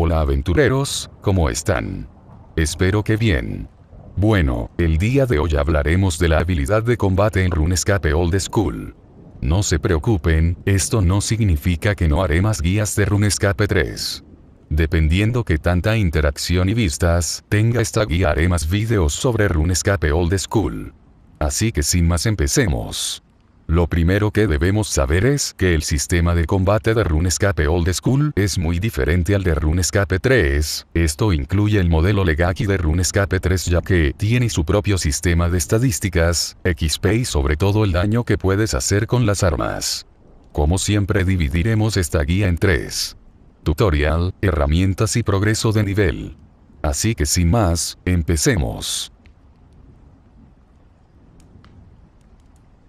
Hola aventureros, ¿cómo están? Espero que bien. Bueno, el día de hoy hablaremos de la habilidad de combate en RuneScape Old School. No se preocupen, esto no significa que no haré más guías de RuneScape 3. Dependiendo que tanta interacción y vistas tenga esta guía haré más videos sobre RuneScape Old School. Así que sin más empecemos. Lo primero que debemos saber es que el sistema de combate de RuneScape Old School es muy diferente al de RuneScape 3. Esto incluye el modelo Legaki de RuneScape 3 ya que tiene su propio sistema de estadísticas, XP y sobre todo el daño que puedes hacer con las armas. Como siempre dividiremos esta guía en tres. Tutorial, herramientas y progreso de nivel. Así que sin más, empecemos.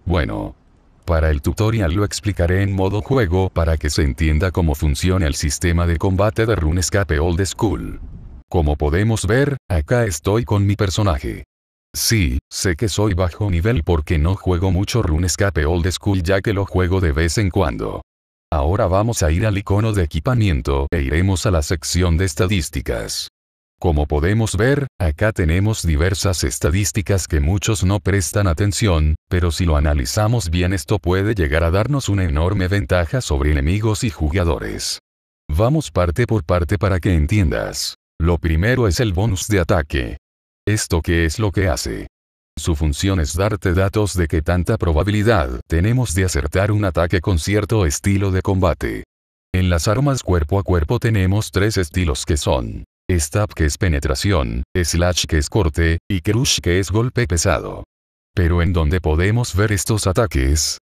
Bueno, para el tutorial lo explicaré en modo juego para que se entienda cómo funciona el sistema de combate de RuneScape Old School. Como podemos ver, acá estoy con mi personaje. Sí, sé que soy bajo nivel porque no juego mucho RuneScape Old School ya que lo juego de vez en cuando. Ahora vamos a ir al icono de equipamiento e iremos a la sección de estadísticas. Como podemos ver, acá tenemos diversas estadísticas que muchos no prestan atención, pero si lo analizamos bien esto puede llegar a darnos una enorme ventaja sobre enemigos y jugadores. Vamos parte por parte para que entiendas. Lo primero es el bonus de ataque. ¿Esto qué es lo que hace? Su función es darte datos de qué tanta probabilidad tenemos de acertar un ataque con cierto estilo de combate. En las armas cuerpo a cuerpo tenemos tres estilos que son stab que es penetración, slash que es corte, y crush que es golpe pesado. Pero ¿en dónde podemos ver estos ataques?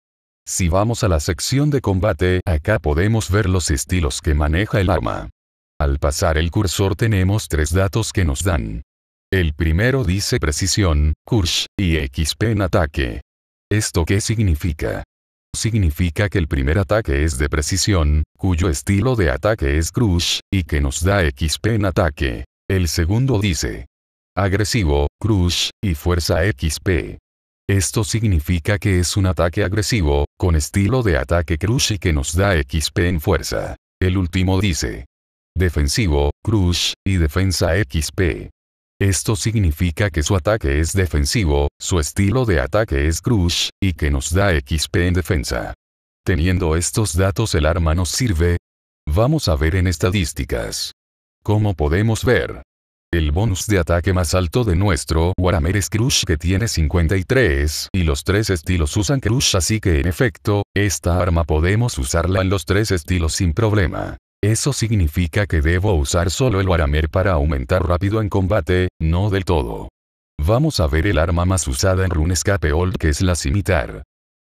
Si vamos a la sección de combate, acá podemos ver los estilos que maneja el arma. Al pasar el cursor tenemos tres datos que nos dan. El primero dice precisión, CRUSH, y XP en ataque. ¿Esto qué significa? significa que el primer ataque es de precisión, cuyo estilo de ataque es crush, y que nos da XP en ataque. El segundo dice agresivo, crush, y fuerza XP. Esto significa que es un ataque agresivo, con estilo de ataque crush y que nos da XP en fuerza. El último dice defensivo, crush, y defensa XP. Esto significa que su ataque es defensivo, su estilo de ataque es crush, y que nos da XP en defensa. Teniendo estos datos el arma nos sirve. Vamos a ver en estadísticas. Como podemos ver, el bonus de ataque más alto de nuestro Warhammer es Crush que tiene 53, y los tres estilos usan Crush así que en efecto, esta arma podemos usarla en los tres estilos sin problema. Eso significa que debo usar solo el Waramer para aumentar rápido en combate, no del todo. Vamos a ver el arma más usada en RuneScape Old que es la Cimitar.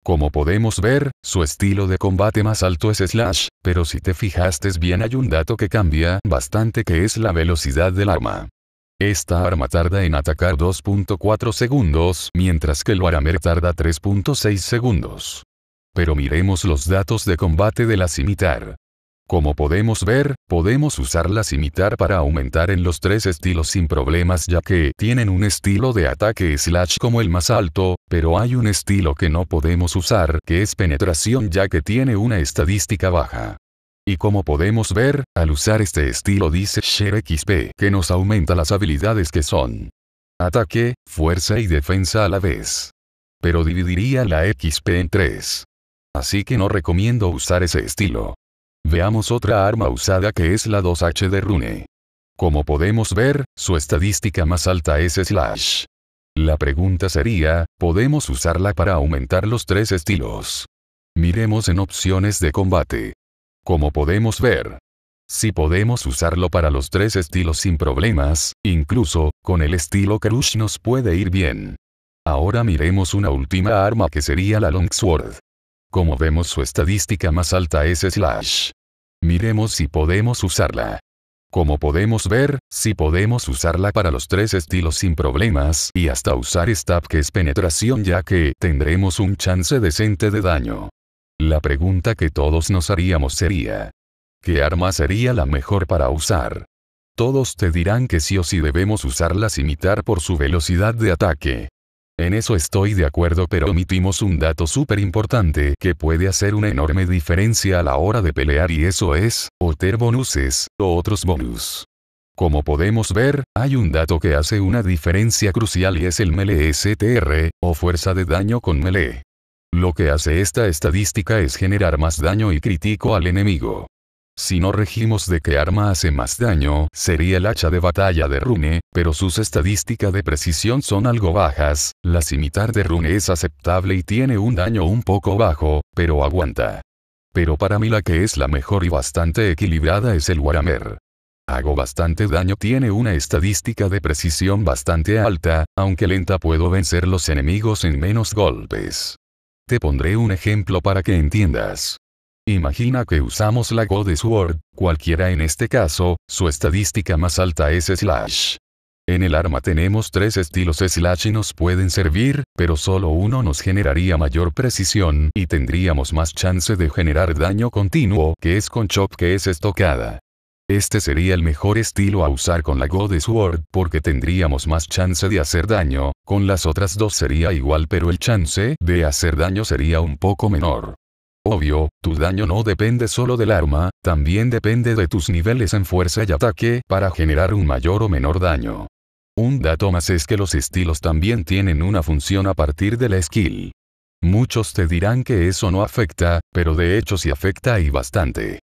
Como podemos ver, su estilo de combate más alto es Slash, pero si te fijaste bien hay un dato que cambia bastante que es la velocidad del arma. Esta arma tarda en atacar 2.4 segundos, mientras que el Waramer tarda 3.6 segundos. Pero miremos los datos de combate de la Cimitar. Como podemos ver, podemos usarlas imitar para aumentar en los tres estilos sin problemas ya que tienen un estilo de ataque slash como el más alto, pero hay un estilo que no podemos usar que es penetración ya que tiene una estadística baja. Y como podemos ver, al usar este estilo dice Share XP que nos aumenta las habilidades que son ataque, fuerza y defensa a la vez. Pero dividiría la XP en tres. Así que no recomiendo usar ese estilo. Veamos otra arma usada que es la 2H de Rune. Como podemos ver, su estadística más alta es Slash. La pregunta sería, ¿podemos usarla para aumentar los tres estilos? Miremos en opciones de combate. Como podemos ver, si podemos usarlo para los tres estilos sin problemas, incluso, con el estilo Crush nos puede ir bien. Ahora miremos una última arma que sería la Longsword. Como vemos su estadística más alta es Slash. Miremos si podemos usarla. Como podemos ver, si podemos usarla para los tres estilos sin problemas y hasta usar stab que es penetración ya que tendremos un chance decente de daño. La pregunta que todos nos haríamos sería, ¿qué arma sería la mejor para usar? Todos te dirán que sí o sí debemos usarlas imitar por su velocidad de ataque. En eso estoy de acuerdo pero omitimos un dato súper importante que puede hacer una enorme diferencia a la hora de pelear y eso es, obtener bonuses, o otros bonus. Como podemos ver, hay un dato que hace una diferencia crucial y es el melee STR, o fuerza de daño con melee. Lo que hace esta estadística es generar más daño y crítico al enemigo. Si no regimos de qué arma hace más daño, sería el hacha de batalla de Rune, pero sus estadísticas de precisión son algo bajas, la cimitar de Rune es aceptable y tiene un daño un poco bajo, pero aguanta. Pero para mí la que es la mejor y bastante equilibrada es el Warhammer. Hago bastante daño, tiene una estadística de precisión bastante alta, aunque lenta puedo vencer los enemigos en menos golpes. Te pondré un ejemplo para que entiendas. Imagina que usamos la God Sword, cualquiera en este caso, su estadística más alta es Slash. En el arma tenemos tres estilos slash y nos pueden servir, pero solo uno nos generaría mayor precisión y tendríamos más chance de generar daño continuo que es con chop que es estocada. Este sería el mejor estilo a usar con la God Sword porque tendríamos más chance de hacer daño, con las otras dos sería igual pero el chance de hacer daño sería un poco menor. Obvio, tu daño no depende solo del arma, también depende de tus niveles en fuerza y ataque para generar un mayor o menor daño. Un dato más es que los estilos también tienen una función a partir de la skill. Muchos te dirán que eso no afecta, pero de hecho sí afecta y bastante.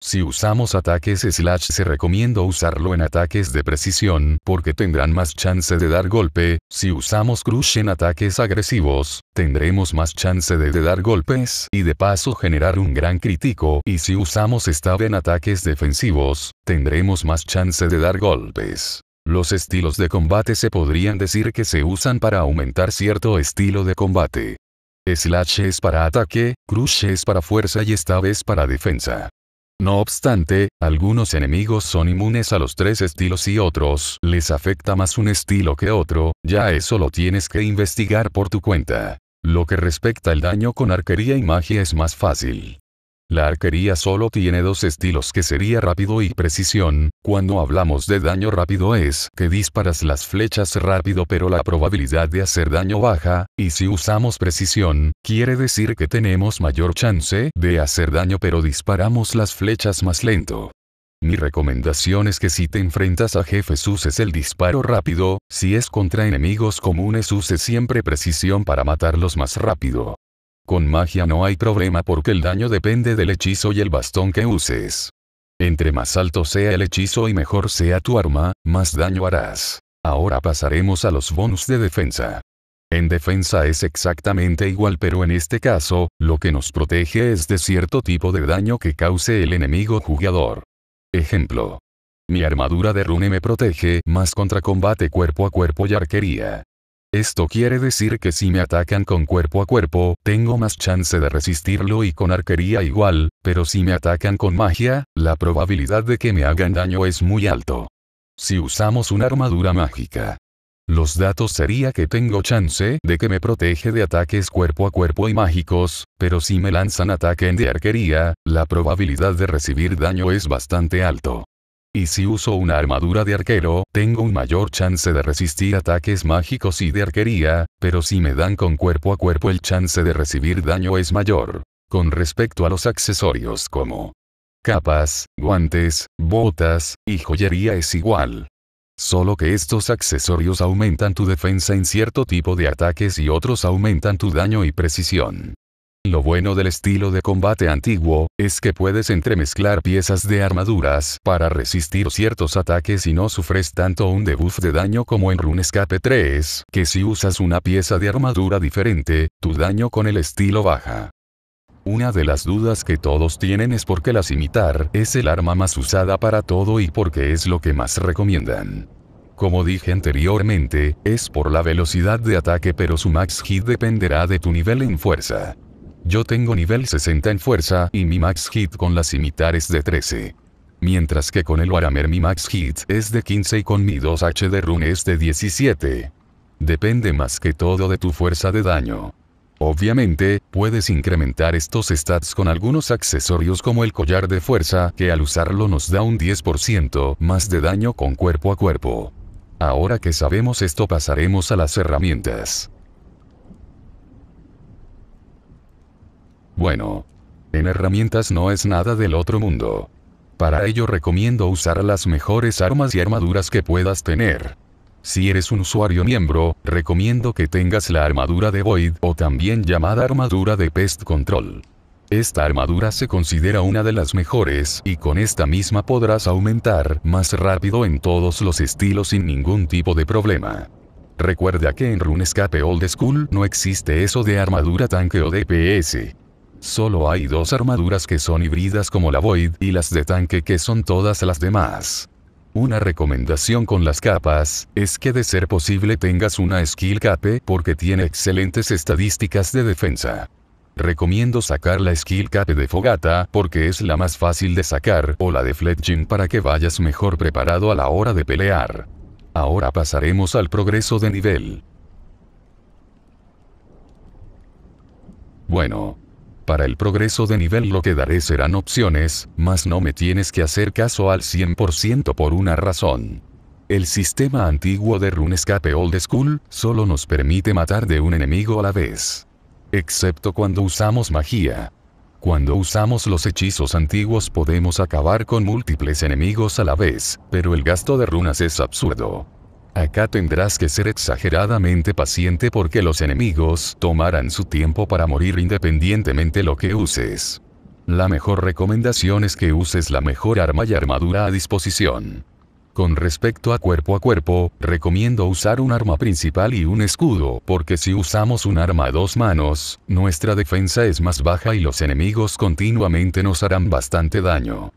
Si usamos ataques slash se recomienda usarlo en ataques de precisión porque tendrán más chance de dar golpe, si usamos crush en ataques agresivos, tendremos más chance de, dar golpes y de paso generar un gran crítico y si usamos stab en ataques defensivos, tendremos más chance de dar golpes. Los estilos de combate se podrían decir que se usan para aumentar cierto estilo de combate. Slash es para ataque, crush es para fuerza y stab es para defensa. No obstante, algunos enemigos son inmunes a los tres estilos y otros les afecta más un estilo que otro, ya eso lo tienes que investigar por tu cuenta. Lo que respecta al daño con arquería y magia es más fácil. La arquería solo tiene dos estilos que sería rápido y precisión, cuando hablamos de daño rápido es que disparas las flechas rápido pero la probabilidad de hacer daño baja, y si usamos precisión, quiere decir que tenemos mayor chance de hacer daño pero disparamos las flechas más lento. Mi recomendación es que si te enfrentas a jefes uses el disparo rápido, si es contra enemigos comunes use siempre precisión para matarlos más rápido. Con magia no hay problema porque el daño depende del hechizo y el bastón que uses. Entre más alto sea el hechizo y mejor sea tu arma, más daño harás. Ahora pasaremos a los bonus de defensa. En defensa es exactamente igual pero en este caso, lo que nos protege es de cierto tipo de daño que cause el enemigo jugador. Ejemplo. Mi armadura de rune me protege más contra combate cuerpo a cuerpo y arquería. Esto quiere decir que si me atacan con cuerpo a cuerpo, tengo más chance de resistirlo y con arquería igual, pero si me atacan con magia, la probabilidad de que me hagan daño es muy alto. Si usamos una armadura mágica. Los datos sería que tengo chance de que me protege de ataques cuerpo a cuerpo y mágicos, pero si me lanzan ataque de arquería, la probabilidad de recibir daño es bastante alto. Y si uso una armadura de arquero, tengo un mayor chance de resistir ataques mágicos y de arquería, pero si me dan con cuerpo a cuerpo el chance de recibir daño es mayor. Con respecto a los accesorios como capas, guantes, botas, y joyería es igual. Solo que estos accesorios aumentan tu defensa en cierto tipo de ataques y otros aumentan tu daño y precisión. Lo bueno del estilo de combate antiguo, es que puedes entremezclar piezas de armaduras para resistir ciertos ataques y no sufres tanto un debuff de daño como en RuneScape 3, que si usas una pieza de armadura diferente, tu daño con el estilo baja. Una de las dudas que todos tienen es por qué la Cimitar es el arma más usada para todo y por qué es lo que más recomiendan. Como dije anteriormente, es por la velocidad de ataque pero su max hit dependerá de tu nivel en fuerza. Yo tengo nivel 60 en fuerza y mi max hit con las imitares es de 13. Mientras que con el Warhammer mi max hit es de 15 y con mi 2H de rune es de 17. Depende más que todo de tu fuerza de daño. Obviamente, puedes incrementar estos stats con algunos accesorios como el collar de fuerza, que al usarlo nos da un 10% más de daño con cuerpo a cuerpo. Ahora que sabemos esto pasaremos a las herramientas. Bueno. En herramientas no es nada del otro mundo. Para ello recomiendo usar las mejores armas y armaduras que puedas tener. Si eres un usuario miembro, recomiendo que tengas la armadura de Void o también llamada armadura de Pest Control. Esta armadura se considera una de las mejores y con esta misma podrás aumentar más rápido en todos los estilos sin ningún tipo de problema. Recuerda que en RuneScape Old School no existe eso de armadura tanque o DPS. Solo hay dos armaduras que son híbridas como la Void y las de tanque que son todas las demás. Una recomendación con las capas, es que de ser posible tengas una skill cape porque tiene excelentes estadísticas de defensa. Recomiendo sacar la skill cape de Fogata porque es la más fácil de sacar o la de Fletching para que vayas mejor preparado a la hora de pelear. Ahora pasaremos al progreso de nivel. Bueno, para el progreso de nivel lo que daré serán opciones, mas no me tienes que hacer caso al 100% por una razón. El sistema antiguo de RuneScape Old School solo nos permite matar de un enemigo a la vez. Excepto cuando usamos magia. Cuando usamos los hechizos antiguos podemos acabar con múltiples enemigos a la vez, pero el gasto de runas es absurdo. Acá tendrás que ser exageradamente paciente porque los enemigos tomarán su tiempo para morir independientemente lo que uses. La mejor recomendación es que uses la mejor arma y armadura a disposición. Con respecto a cuerpo a cuerpo, recomiendo usar un arma principal y un escudo, porque si usamos un arma a dos manos, nuestra defensa es más baja y los enemigos continuamente nos harán bastante daño.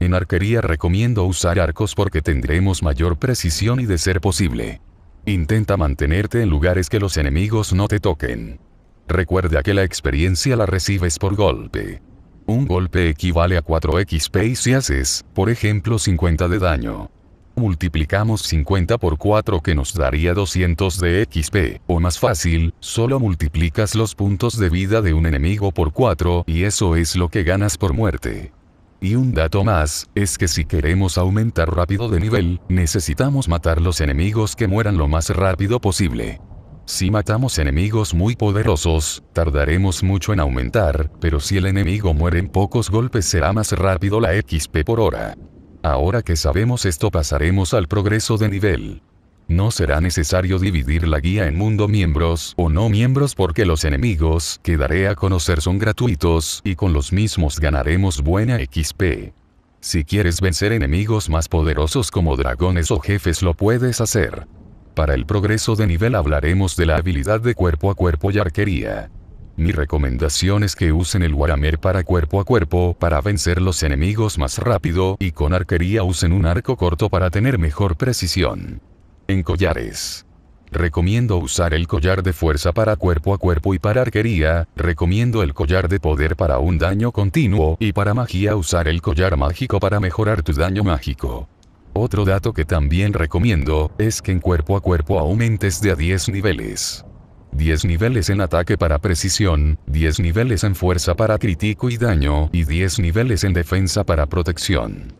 En arquería recomiendo usar arcos porque tendremos mayor precisión y de ser posible. Intenta mantenerte en lugares que los enemigos no te toquen. Recuerda que la experiencia la recibes por golpe. Un golpe equivale a 4 XP y si haces, por ejemplo, 50 de daño. Multiplicamos 50 por 4 que nos daría 200 de XP, o más fácil, solo multiplicas los puntos de vida de un enemigo por 4 y eso es lo que ganas por muerte. Y un dato más, es que si queremos aumentar rápido de nivel, necesitamos matar los enemigos que mueran lo más rápido posible. Si matamos enemigos muy poderosos, tardaremos mucho en aumentar, pero si el enemigo muere en pocos golpes será más rápido la XP por hora. Ahora que sabemos esto pasaremos al progreso de nivel. No será necesario dividir la guía en mundo miembros o no miembros porque los enemigos que daré a conocer son gratuitos y con los mismos ganaremos buena XP. Si quieres vencer enemigos más poderosos como dragones o jefes lo puedes hacer. Para el progreso de nivel hablaremos de la habilidad de cuerpo a cuerpo y arquería. Mi recomendación es que usen el Warhammer para cuerpo a cuerpo para vencer los enemigos más rápido y con arquería usen un arco corto para tener mejor precisión. En collares. Recomiendo usar el collar de fuerza para cuerpo a cuerpo y para arquería, recomiendo el collar de poder para un daño continuo y para magia usar el collar mágico para mejorar tu daño mágico. Otro dato que también recomiendo, es que en cuerpo a cuerpo aumentes de a 10 niveles. 10 niveles en ataque para precisión, 10 niveles en fuerza para crítico y daño, y 10 niveles en defensa para protección.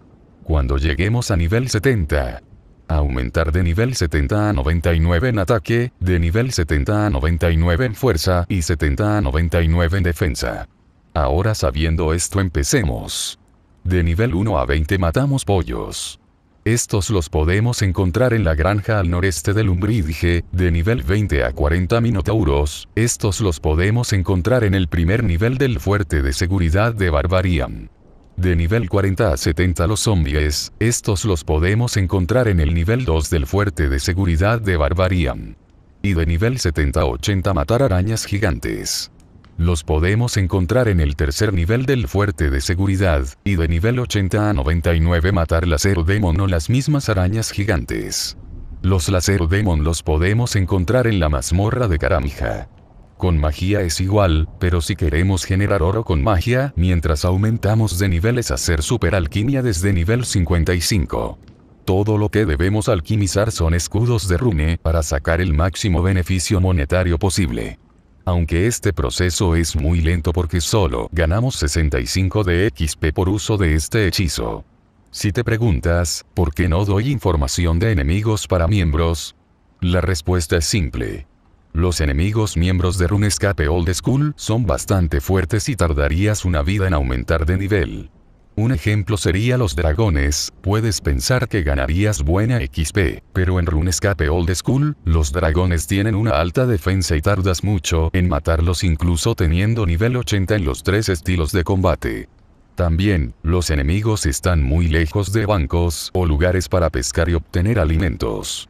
Cuando lleguemos a nivel 70, aumentar de nivel 70 a 99 en ataque, de nivel 70 a 99 en fuerza y 70 a 99 en defensa. Ahora sabiendo esto empecemos. De nivel 1 a 20 matamos pollos. Estos los podemos encontrar en la granja al noreste del Umbridge, de nivel 20 a 40 minotauros, estos los podemos encontrar en el primer nivel del fuerte de seguridad de Barbarian. De nivel 40 a 70 los zombies, estos los podemos encontrar en el nivel 2 del fuerte de seguridad de Barbarian. Y de nivel 70 a 80 matar arañas gigantes. Los podemos encontrar en el tercer nivel del fuerte de seguridad, y de nivel 80 a 99 matar Lacero demon o las mismas arañas gigantes. Los Lacero demon los podemos encontrar en la mazmorra de Karamija con magia es igual, pero si queremos generar oro con magia, mientras aumentamos de niveles hacer super alquimia desde nivel 55. Todo lo que debemos alquimizar son escudos de rune para sacar el máximo beneficio monetario posible. Aunque este proceso es muy lento porque solo ganamos 65 de XP por uso de este hechizo. Si te preguntas, ¿por qué no doy información de enemigos para miembros? La respuesta es simple. Los enemigos miembros de RuneScape Old School son bastante fuertes y tardarías una vida en aumentar de nivel. Un ejemplo sería los dragones, puedes pensar que ganarías buena XP, pero en RuneScape Old School, los dragones tienen una alta defensa y tardas mucho en matarlos incluso teniendo nivel 80 en los tres estilos de combate. También, los enemigos están muy lejos de bancos o lugares para pescar y obtener alimentos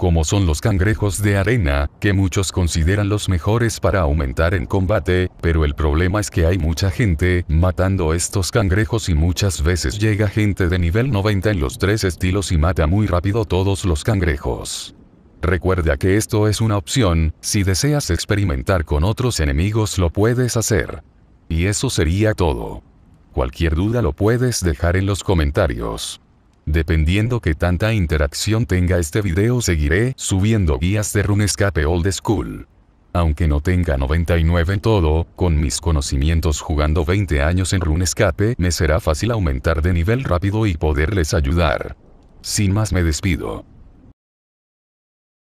como son los cangrejos de arena, que muchos consideran los mejores para aumentar en combate, pero el problema es que hay mucha gente matando estos cangrejos y muchas veces llega gente de nivel 90 en los tres estilos y mata muy rápido todos los cangrejos. Recuerda que esto es una opción, si deseas experimentar con otros enemigos lo puedes hacer. Y eso sería todo. Cualquier duda lo puedes dejar en los comentarios. Dependiendo que tanta interacción tenga este video seguiré subiendo guías de RuneScape Old School. Aunque no tenga 99 en todo, con mis conocimientos jugando 20 años en RuneScape me será fácil aumentar de nivel rápido y poderles ayudar. Sin más me despido.